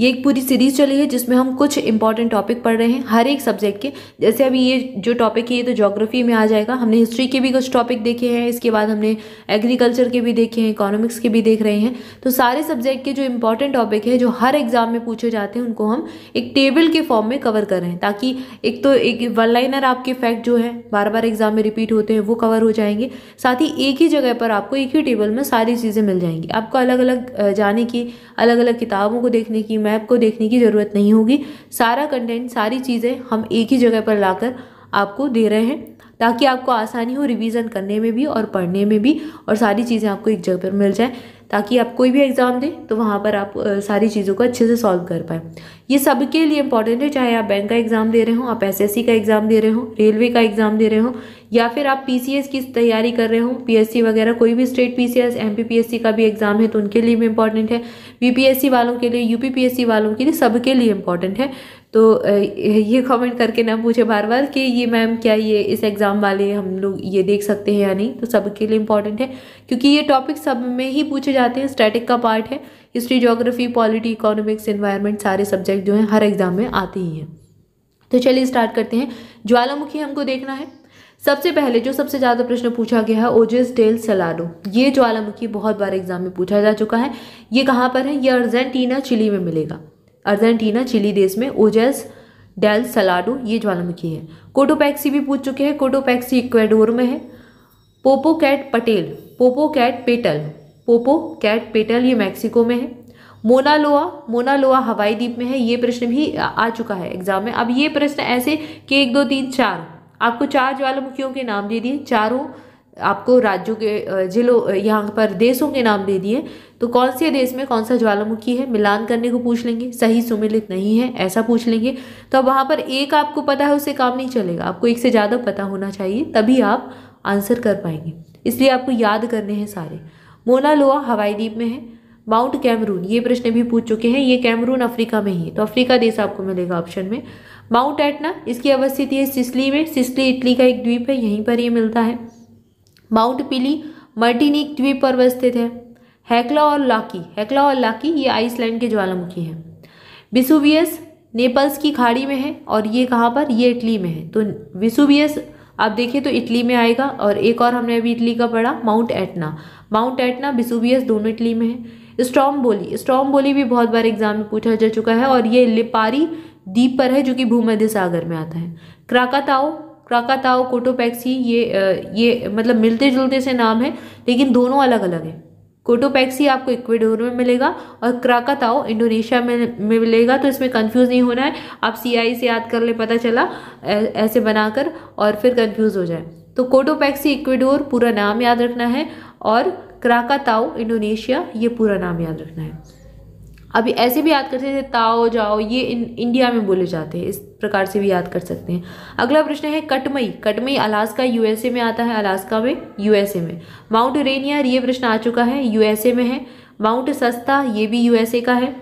ये एक पूरी सीरीज़ चली है जिसमें हम कुछ इंपॉर्टेंट टॉपिक पढ़ रहे हैं हर एक सब्जेक्ट के जैसे अभी ये जो टॉपिक है ये तो जोग्राफी में आ जाएगा हमने हिस्ट्री के भी कुछ टॉपिक देखे हैं इसके बाद हमने एग्रीकल्चर के भी देखे हैं इकोनॉमिक्स के भी देख रहे हैं तो सारे सब्जेक्ट के जो इंपॉर्टेंट टॉपिक है जो हर एग्ज़ाम में पूछे जाते हैं उनको हम एक टेबल के फॉर्म में कवर कर रहे हैं ताकि एक तो एक वन लाइनर आपके फैक्ट जो है बार बार एग्ज़ाम में रिपीट होते हैं वो कवर हो जाएंगे साथ ही एक ही जगह पर आपको एक ही टेबल में सारी चीज़ें मिल जाएंगी आपको अलग अलग जाने की अलग अलग किताबों को देखने की मैप को देखने की ज़रूरत नहीं होगी सारा कंटेंट सारी चीज़ें हम एक ही जगह पर लाकर आपको दे रहे हैं ताकि आपको आसानी हो रिवीजन करने में भी और पढ़ने में भी और सारी चीज़ें आपको एक जगह पर मिल जाए ताकि आप कोई भी एग्ज़ाम दें तो वहाँ पर आप सारी चीज़ों को अच्छे से सॉल्व कर पाएँ ये सबके लिए इंपॉर्टेंट है चाहे आप बैंक का एग्ज़ाम दे रहे हो आप एसएससी का एग्ज़ाम दे रहे हो रेलवे का एग्ज़ाम दे रहे हो या फिर आप पीसीएस की तैयारी कर रहे हो पीएससी वगैरह कोई भी स्टेट पीसीएस एमपीपीएससी का भी एग्ज़ाम है तो उनके लिए भी इंपॉर्टेंट है बीपीएससी वालों के लिए यूपीपीएससी वालों के लिए सबके लिए इंपॉर्टेंट है तो ये कमेंट करके ना पूछे बार बार कि ये मैम क्या ये इस एग्ज़ाम वाले हम लोग ये देख सकते हैं या नहीं तो सबके लिए इंपॉर्टेंट है क्योंकि ये टॉपिक सब में ही पूछे जाते हैं स्टैटिक का पार्ट है history geography polity economics environment सारे सब्जेक्ट जो हैं हर एग्ज़ाम में आते ही हैं तो चलिए स्टार्ट करते हैं ज्वालामुखी हमको देखना है सबसे पहले जो सबसे ज़्यादा प्रश्न पूछा गया है ओजेस डेल सलाडो ये ज्वालामुखी बहुत बार एग्जाम में पूछा जा चुका है ये कहाँ पर है ये अर्जेंटीना चिली में मिलेगा अर्जेंटीना चिली देश में ओजेस डेल सलाडो ये ज्वालामुखी है कोटोपैक्सी भी पूछ चुके हैं कोटोपैक्सी इक्वेडोर में है Popocatepetl Popocatepetl Popocatepetl ये मैक्सिको में है मोनालोआ मोनालोआ हवाई द्वीप में है ये प्रश्न भी आ चुका है एग्जाम में अब ये प्रश्न ऐसे कि एक दो तीन चार आपको चार ज्वालामुखियों के नाम दे दिए चारों आपको राज्यों के जिलों यहाँ पर देशों के नाम दे दिए तो कौन से देश में कौन सा ज्वालामुखी है मिलान करने को पूछ लेंगे सही सुमिलित नहीं है ऐसा पूछ लेंगे तो अब वहाँ पर एक आपको पता है उससे काम नहीं चलेगा आपको एक से ज़्यादा पता होना चाहिए तभी आप आंसर कर पाएंगे इसलिए आपको याद करने हैं सारे मोनालोआ हवाई द्वीप में है माउंट कैमरून ये प्रश्न भी पूछ चुके हैं ये कैमरून अफ्रीका में ही है तो अफ्रीका देश आपको मिलेगा ऑप्शन में माउंट एटना इसकी अवस्थिति है सिसली में सिसली इटली का एक द्वीप है यहीं पर ये मिलता है माउंट पिली मर्टिनिक द्वीप पर अवस्थित है हैकला और लाकी हैकला और लाकी ये आइसलैंड के ज्वालामुखी हैं विसुवियस नेपल्स की खाड़ी में है और ये कहाँ पर ये इटली में है तो विसुवियस आप देखें तो इटली में आएगा और एक और हमने अभी इटली का पढ़ा माउंट एटना माउंट एटना बिसुबियस दोनों इटली में है स्ट्रॉम बोली स्ट्रॉम बोली भी बहुत बार एग्जाम में पूछा जा चुका है और ये लिपारी द्वीप पर है जो कि भूमध्य सागर में आता है क्राकाताओ क्राकाताओ कोटोपैक्सी ये ये मतलब मिलते जुलते से नाम है लेकिन दोनों अलग अलग हैं कोटोपैक्सी आपको इक्वेडोर में मिलेगा और क्राकाताओ इंडोनेशिया में में मिलेगा तो इसमें कंफ्यूज नहीं होना है आप सीआई से याद कर ले पता चला ऐसे बनाकर और फिर कंफ्यूज हो जाए तो कोटोपैक्सी इक्वेडोर पूरा नाम याद रखना है और क्राकाताओ इंडोनेशिया ये पूरा नाम याद रखना है अभी ऐसे भी याद कर सकते हैं ताओ जाओ ये इन इंडिया में बोले जाते हैं इस प्रकार से भी याद कर सकते हैं अगला प्रश्न है कटमई कटमई अलास्का यूएसए में आता है अलास्का में यूएसए में माउंट रेनियर ये प्रश्न आ चुका है यूएसए में है माउंट सस्ता ये भी यूएसए का है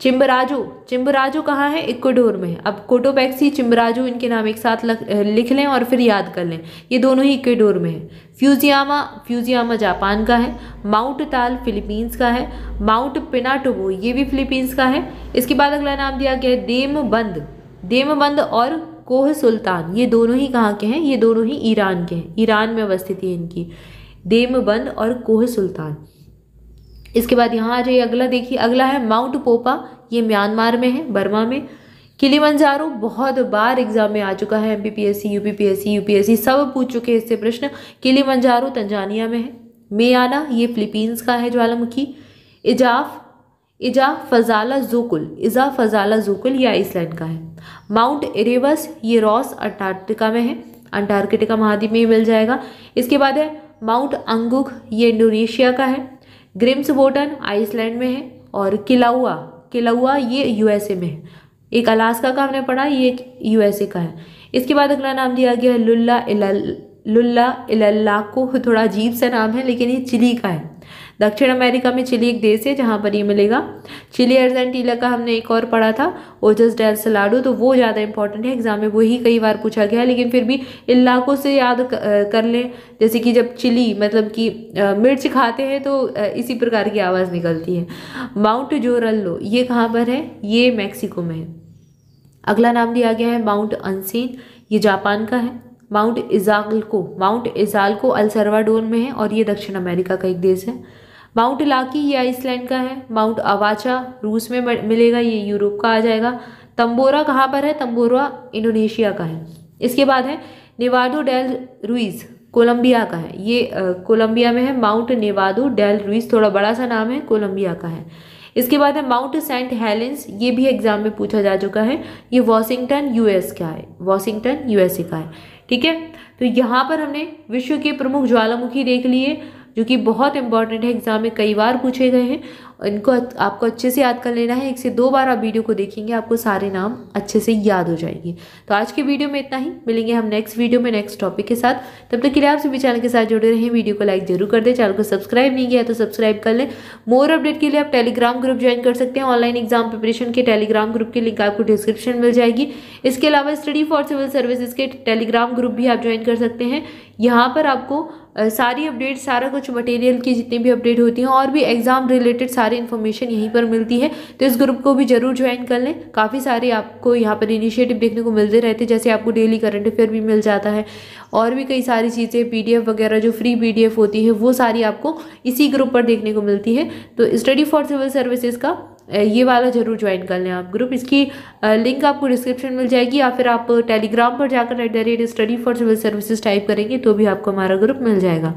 चिम्बराजू चिम्बराजू कहाँ है इक्वाडोर में अब कोटोपैक्सी चिम्बराजू इनके नाम एक साथ लग, लिख लें और फिर याद कर लें ये दोनों ही इक्वाडोर में है फ्यूजियामा फ्यूजियामा जापान का है माउंट ताल फिलीपींस का है माउंट पिनाटोबो ये भी फिलीपींस का है इसके बाद अगला नाम दिया गया है देमबंद देमबंद और कोह सुल्तान ये दोनों ही कहाँ के हैं ये दोनों ही ईरान के हैं ईरान में अवस्थित है इनकी देमबंद और कोह सुल्तान इसके बाद यहाँ आ जाइए अगला देखिए अगला है माउंट पोपा ये म्यांमार में है बर्मा में किलीमंजारो बहुत बार एग्जाम में आ चुका है एमपीपीएससी यूपीपीएससी यूपीएससी सब पूछ चुके हैं इससे प्रश्न किलीमंजारो तंजानिया में है मेयाना ये फिलीपींस का है ज्वालामुखी इजाफ इजा फजाला जोकुल इजा फजाला जोकुल ये आइसलैंड का है माउंट एरेवस ये रॉस अंटार्कटिका में है अंटार्कटिका महाद्वीप में ही मिल जाएगा इसके बाद है माउंट अंगुक ये इंडोनेशिया का है ग्रिम्स बोटन आइसलैंड में है और किलाउआ किलाउआ ये यूएसए में है एक अलास्का का हमने पढ़ा ये एक यूएसए का है इसके बाद अगला नाम दिया गया है लुल्ला लुल्ला इलाको थोड़ा अजीब सा नाम है लेकिन ये चिली का है दक्षिण अमेरिका में चिली एक देश है जहाँ पर ये मिलेगा चिली अर्जेंटीला का हमने एक और पढ़ा था ओजस डेल सलाडो तो वो ज़्यादा इंपॉर्टेंट है एग्जाम में वही कई बार पूछा गया है लेकिन फिर भी इलाकों से याद कर लें जैसे कि जब चिली मतलब कि मिर्च खाते हैं तो इसी प्रकार की आवाज़ निकलती है माउंट जोरल्लो ये कहाँ पर है ये मैक्सिको में है अगला नाम दिया गया है माउंट अनसिन ये जापान का है माउंट को माउंट को अलसरवाडोर में है और ये दक्षिण अमेरिका का एक देश है माउंट लाकी ये आइसलैंड का है माउंट अवाचा रूस में मिलेगा ये यूरोप का आ जाएगा तंबोरा कहाँ पर है तंबोरा इंडोनेशिया का है इसके बाद है नेवाडो डेल रुइज़ कोलंबिया का है ये कोलंबिया में है माउंट नेवाडो डेल रुइस थोड़ा बड़ा सा नाम है कोलंबिया का है इसके बाद है माउंट सेंट हेलेंस ये भी एग्जाम में पूछा जा चुका है ये वॉशिंगटन यूएस का है वॉशिंगटन यूएसए का है ठीक है तो यहाँ पर हमने विश्व के प्रमुख ज्वालामुखी देख लिए जो कि बहुत इंपॉर्टेंट है एग्जाम में कई बार पूछे गए हैं इनको आपको अच्छे से याद कर लेना है एक से दो बार आप वीडियो को देखेंगे आपको सारे नाम अच्छे से याद हो जाएंगे तो आज के वीडियो में इतना ही मिलेंगे हम नेक्स्ट वीडियो में नेक्स्ट टॉपिक के साथ तब तक के लिए आप सभी चैनल के साथ जुड़े रहें वीडियो को लाइक जरूर कर दें चैनल को सब्सक्राइब नहीं किया तो सब्सक्राइब कर लें मोर अपडेट के लिए आप टेलीग्राम ग्रुप ज्वाइन कर सकते हैं ऑनलाइन एग्जाम प्रिपरेशन के टेलीग्राम ग्रुप की लिंक आपको डिस्क्रिप्शन मिल जाएगी इसके अलावा स्टडी फॉर सिविल सर्विसेज के टेलीग्राम ग्रुप भी आप ज्वाइन कर सकते हैं यहाँ पर आपको सारी अपडेट सारा कुछ मटेरियल की जितनी भी अपडेट होती हैं और भी एग्जाम रिलेटेड सारी इन्फॉर्मेशन यहीं पर मिलती है तो इस ग्रुप को भी ज़रूर ज्वाइन कर लें काफ़ी सारे आपको यहाँ पर इनिशिएटिव देखने को मिलते रहते हैं जैसे आपको डेली करंट अफेयर भी मिल जाता है और भी कई सारी चीज़ें पी वगैरह जो फ्री पी होती है वो सारी आपको इसी ग्रुप पर देखने को मिलती है तो स्टडी फॉर सिविल सर्विसेज का ये वाला ज़रूर ज्वाइन कर लें आप ग्रुप इसकी लिंक आपको डिस्क्रिप्शन मिल जाएगी या फिर आप टेलीग्राम पर जाकर at the rate study for civil services type करेंगे तो भी आपको हमारा ग्रुप मिल जाएगा